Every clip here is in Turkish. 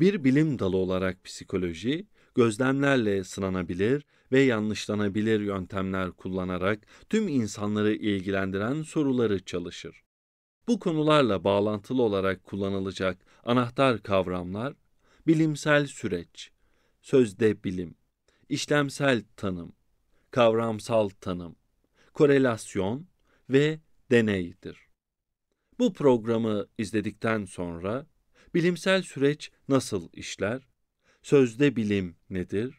Bir bilim dalı olarak psikoloji, gözlemlerle sınanabilir ve yanlışlanabilir yöntemler kullanarak tüm insanları ilgilendiren soruları çalışır. Bu konularla bağlantılı olarak kullanılacak anahtar kavramlar bilimsel süreç, sözde bilim, işlemsel tanım, kavramsal tanım, korelasyon ve deneydir. Bu programı izledikten sonra Bilimsel süreç nasıl işler? Sözde bilim nedir?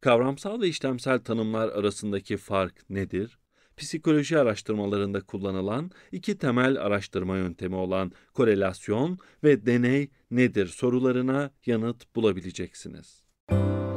Kavramsal ve işlemsel tanımlar arasındaki fark nedir? Psikoloji araştırmalarında kullanılan iki temel araştırma yöntemi olan korelasyon ve deney nedir sorularına yanıt bulabileceksiniz. Müzik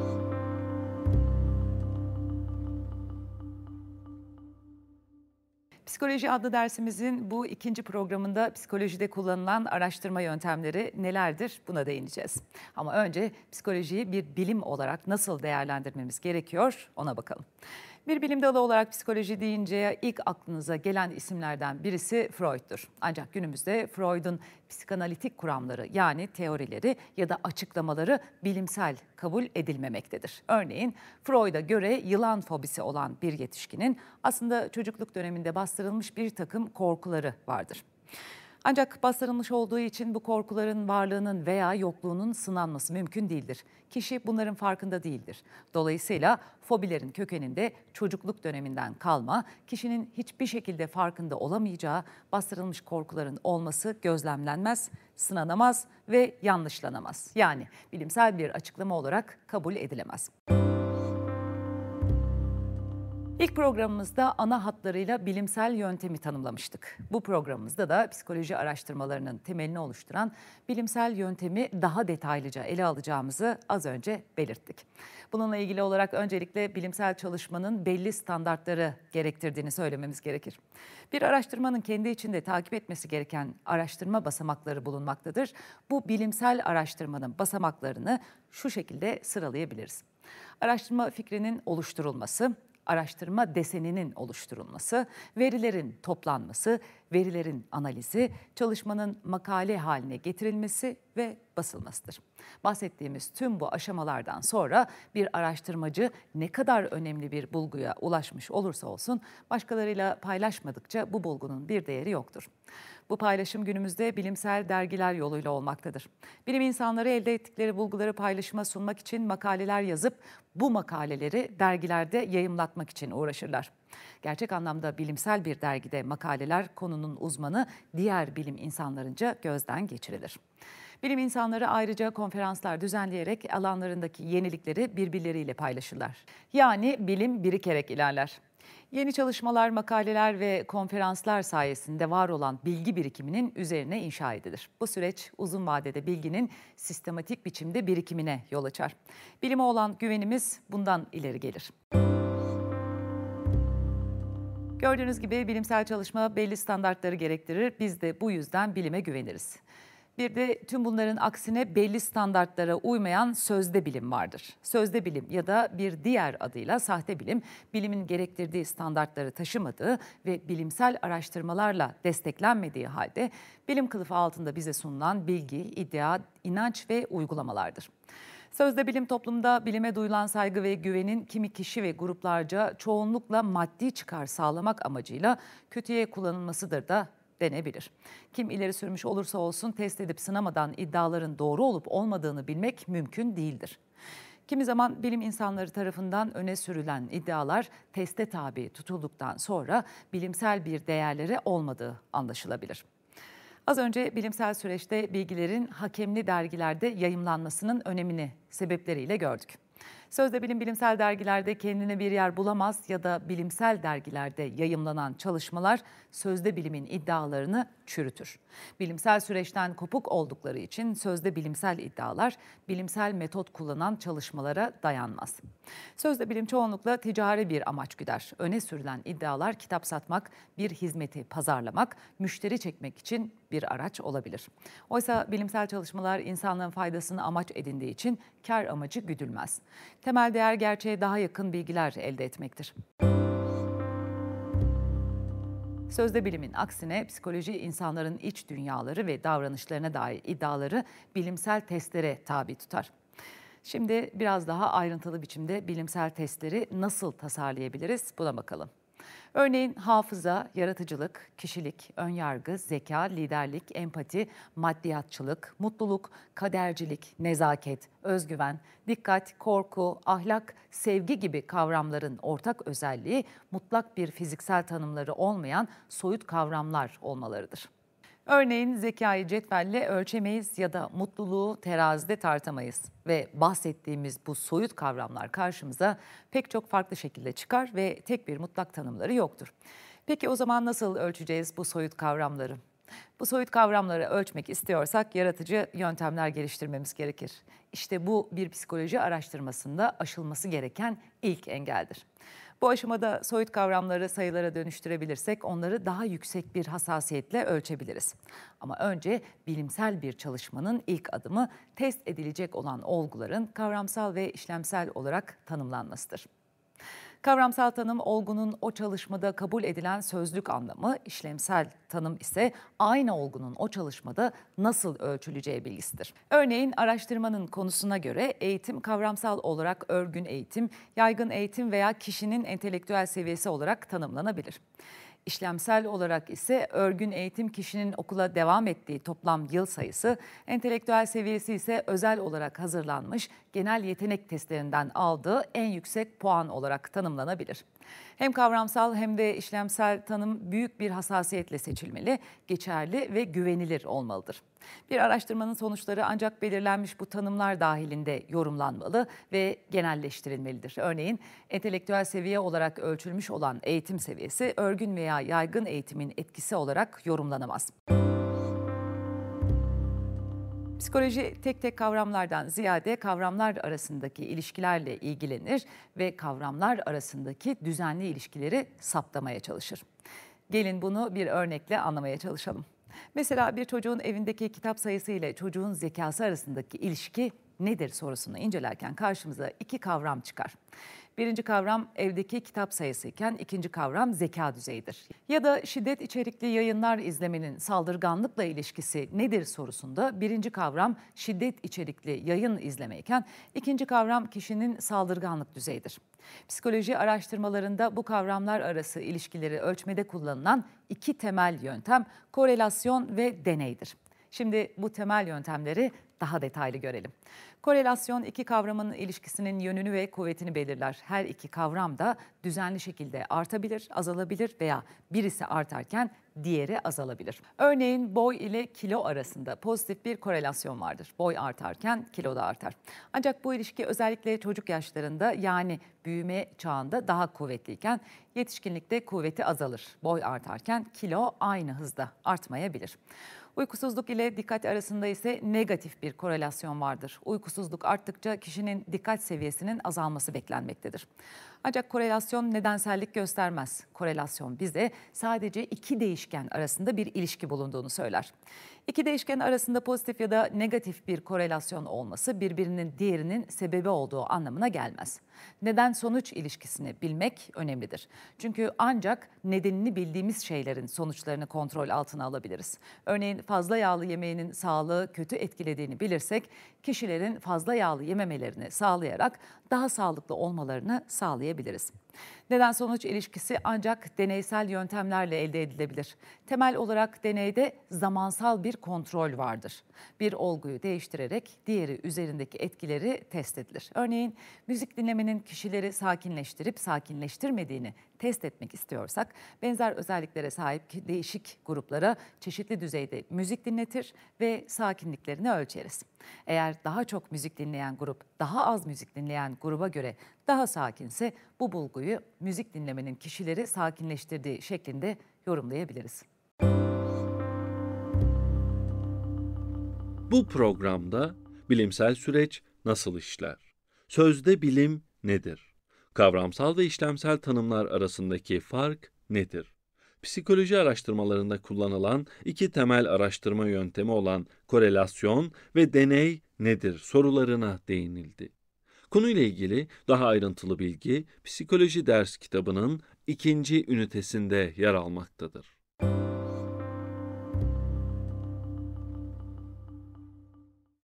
Psikoloji adlı dersimizin bu ikinci programında psikolojide kullanılan araştırma yöntemleri nelerdir buna değineceğiz. Ama önce psikolojiyi bir bilim olarak nasıl değerlendirmemiz gerekiyor ona bakalım. Bir bilim dalı olarak psikoloji deyince ilk aklınıza gelen isimlerden birisi Freud'dur. Ancak günümüzde Freud'un psikanalitik kuramları yani teorileri ya da açıklamaları bilimsel kabul edilmemektedir. Örneğin Freud'a göre yılan fobisi olan bir yetişkinin aslında çocukluk döneminde bastırılmış bir takım korkuları vardır. Ancak bastırılmış olduğu için bu korkuların varlığının veya yokluğunun sınanması mümkün değildir. Kişi bunların farkında değildir. Dolayısıyla fobilerin kökeninde çocukluk döneminden kalma, kişinin hiçbir şekilde farkında olamayacağı bastırılmış korkuların olması gözlemlenmez, sınanamaz ve yanlışlanamaz. Yani bilimsel bir açıklama olarak kabul edilemez. Müzik İlk programımızda ana hatlarıyla bilimsel yöntemi tanımlamıştık. Bu programımızda da psikoloji araştırmalarının temelini oluşturan bilimsel yöntemi daha detaylıca ele alacağımızı az önce belirttik. Bununla ilgili olarak öncelikle bilimsel çalışmanın belli standartları gerektirdiğini söylememiz gerekir. Bir araştırmanın kendi içinde takip etmesi gereken araştırma basamakları bulunmaktadır. Bu bilimsel araştırmanın basamaklarını şu şekilde sıralayabiliriz. Araştırma fikrinin oluşturulması, araştırma deseninin oluşturulması, verilerin toplanması, verilerin analizi, çalışmanın makale haline getirilmesi ve basılmasıdır. Bahsettiğimiz tüm bu aşamalardan sonra bir araştırmacı ne kadar önemli bir bulguya ulaşmış olursa olsun başkalarıyla paylaşmadıkça bu bulgunun bir değeri yoktur. Bu paylaşım günümüzde bilimsel dergiler yoluyla olmaktadır. Bilim insanları elde ettikleri bulguları paylaşıma sunmak için makaleler yazıp bu makaleleri dergilerde yayımlatmak için uğraşırlar. Gerçek anlamda bilimsel bir dergide makaleler konunun uzmanı diğer bilim insanlarınca gözden geçirilir. Bilim insanları ayrıca konferanslar düzenleyerek alanlarındaki yenilikleri birbirleriyle paylaşırlar. Yani bilim birikerek ilerler. Yeni çalışmalar, makaleler ve konferanslar sayesinde var olan bilgi birikiminin üzerine inşa edilir. Bu süreç uzun vadede bilginin sistematik biçimde birikimine yol açar. Bilime olan güvenimiz bundan ileri gelir. Müzik Gördüğünüz gibi bilimsel çalışma belli standartları gerektirir. Biz de bu yüzden bilime güveniriz. Bir de tüm bunların aksine belli standartlara uymayan sözde bilim vardır. Sözde bilim ya da bir diğer adıyla sahte bilim, bilimin gerektirdiği standartları taşımadığı ve bilimsel araştırmalarla desteklenmediği halde bilim kılıfı altında bize sunulan bilgi, iddia, inanç ve uygulamalardır. Sözde bilim toplumda bilime duyulan saygı ve güvenin kimi kişi ve gruplarca çoğunlukla maddi çıkar sağlamak amacıyla kötüye kullanılmasıdır da denebilir. Kim ileri sürmüş olursa olsun test edip sınamadan iddiaların doğru olup olmadığını bilmek mümkün değildir. Kimi zaman bilim insanları tarafından öne sürülen iddialar teste tabi tutulduktan sonra bilimsel bir değerleri olmadığı anlaşılabilir. Az önce bilimsel süreçte bilgilerin hakemli dergilerde yayımlanmasının önemini sebepleriyle gördük. Sözde Bilim bilimsel dergilerde kendine bir yer bulamaz ya da bilimsel dergilerde yayımlanan çalışmalar sözde bilimin iddialarını çürütür. Bilimsel süreçten kopuk oldukları için sözde bilimsel iddialar bilimsel metot kullanan çalışmalara dayanmaz. Sözde bilim çoğunlukla ticari bir amaç güder. Öne sürülen iddialar kitap satmak, bir hizmeti pazarlamak, müşteri çekmek için bir araç olabilir. Oysa bilimsel çalışmalar insanlığın faydasını amaç edindiği için kar amacı güdülmez temel değer gerçeğe daha yakın bilgiler elde etmektir. Sözde bilimin aksine psikoloji insanların iç dünyaları ve davranışlarına dair iddiaları bilimsel testlere tabi tutar. Şimdi biraz daha ayrıntılı biçimde bilimsel testleri nasıl tasarlayabiliriz buna bakalım. Örneğin hafıza, yaratıcılık, kişilik, önyargı, zeka, liderlik, empati, maddiyatçılık, mutluluk, kadercilik, nezaket, özgüven, dikkat, korku, ahlak, sevgi gibi kavramların ortak özelliği mutlak bir fiziksel tanımları olmayan soyut kavramlar olmalarıdır. Örneğin zekayı cetvelle ölçemeyiz ya da mutluluğu terazide tartamayız ve bahsettiğimiz bu soyut kavramlar karşımıza pek çok farklı şekilde çıkar ve tek bir mutlak tanımları yoktur. Peki o zaman nasıl ölçeceğiz bu soyut kavramları? Bu soyut kavramları ölçmek istiyorsak yaratıcı yöntemler geliştirmemiz gerekir. İşte bu bir psikoloji araştırmasında aşılması gereken ilk engeldir. Bu aşamada soyut kavramları sayılara dönüştürebilirsek onları daha yüksek bir hassasiyetle ölçebiliriz. Ama önce bilimsel bir çalışmanın ilk adımı test edilecek olan olguların kavramsal ve işlemsel olarak tanımlanmasıdır. Kavramsal tanım olgunun o çalışmada kabul edilen sözlük anlamı, işlemsel tanım ise aynı olgunun o çalışmada nasıl ölçüleceği bilgisidir. Örneğin araştırmanın konusuna göre eğitim kavramsal olarak örgün eğitim, yaygın eğitim veya kişinin entelektüel seviyesi olarak tanımlanabilir. İşlemsel olarak ise örgün eğitim kişinin okula devam ettiği toplam yıl sayısı, entelektüel seviyesi ise özel olarak hazırlanmış genel yetenek testlerinden aldığı en yüksek puan olarak tanımlanabilir. Hem kavramsal hem de işlemsel tanım büyük bir hassasiyetle seçilmeli, geçerli ve güvenilir olmalıdır. Bir araştırmanın sonuçları ancak belirlenmiş bu tanımlar dahilinde yorumlanmalı ve genelleştirilmelidir. Örneğin entelektüel seviye olarak ölçülmüş olan eğitim seviyesi örgün veya yaygın eğitimin etkisi olarak yorumlanamaz. Müzik Psikoloji tek tek kavramlardan ziyade kavramlar arasındaki ilişkilerle ilgilenir ve kavramlar arasındaki düzenli ilişkileri saptamaya çalışır. Gelin bunu bir örnekle anlamaya çalışalım. Mesela bir çocuğun evindeki kitap sayısı ile çocuğun zekası arasındaki ilişki nedir sorusunu incelerken karşımıza iki kavram çıkar. Birinci kavram evdeki kitap sayısı iken ikinci kavram zeka düzeyidir. Ya da şiddet içerikli yayınlar izlemenin saldırganlıkla ilişkisi nedir sorusunda birinci kavram şiddet içerikli yayın izlemeyken ikinci kavram kişinin saldırganlık düzeyidir. Psikoloji araştırmalarında bu kavramlar arası ilişkileri ölçmede kullanılan iki temel yöntem korelasyon ve deneydir. Şimdi bu temel yöntemleri daha detaylı görelim. Korelasyon iki kavramın ilişkisinin yönünü ve kuvvetini belirler. Her iki kavram da düzenli şekilde artabilir, azalabilir veya birisi artarken diğeri azalabilir. Örneğin boy ile kilo arasında pozitif bir korelasyon vardır. Boy artarken kilo da artar. Ancak bu ilişki özellikle çocuk yaşlarında yani büyüme çağında daha kuvvetliyken yetişkinlikte kuvveti azalır. Boy artarken kilo aynı hızda artmayabilir. Uykusuzluk ile dikkat arasında ise negatif bir bir korelasyon vardır. Uykusuzluk arttıkça kişinin dikkat seviyesinin azalması beklenmektedir. Ancak korelasyon nedensellik göstermez. Korelasyon bize sadece iki değişken arasında bir ilişki bulunduğunu söyler. İki değişken arasında pozitif ya da negatif bir korelasyon olması birbirinin diğerinin sebebi olduğu anlamına gelmez. Neden sonuç ilişkisini bilmek önemlidir. Çünkü ancak nedenini bildiğimiz şeylerin sonuçlarını kontrol altına alabiliriz. Örneğin fazla yağlı yemeğinin sağlığı kötü etkilediğini bilirsek kişilerin fazla yağlı yememelerini sağlayarak daha sağlıklı olmalarını sağlayabiliriz söyleyebiliriz. Neden sonuç ilişkisi ancak deneysel yöntemlerle elde edilebilir. Temel olarak deneyde zamansal bir kontrol vardır. Bir olguyu değiştirerek diğeri üzerindeki etkileri test edilir. Örneğin müzik dinlemenin kişileri sakinleştirip sakinleştirmediğini test etmek istiyorsak benzer özelliklere sahip değişik gruplara çeşitli düzeyde müzik dinletir ve sakinliklerini ölçeriz. Eğer daha çok müzik dinleyen grup daha az müzik dinleyen gruba göre daha sakinse bu bulguyu müzik dinlemenin kişileri sakinleştirdiği şeklinde yorumlayabiliriz. Bu programda bilimsel süreç nasıl işler? Sözde bilim nedir? Kavramsal ve işlemsel tanımlar arasındaki fark nedir? Psikoloji araştırmalarında kullanılan iki temel araştırma yöntemi olan korelasyon ve deney nedir sorularına değinildi. Konuyla ilgili daha ayrıntılı bilgi psikoloji ders kitabının ikinci ünitesinde yer almaktadır.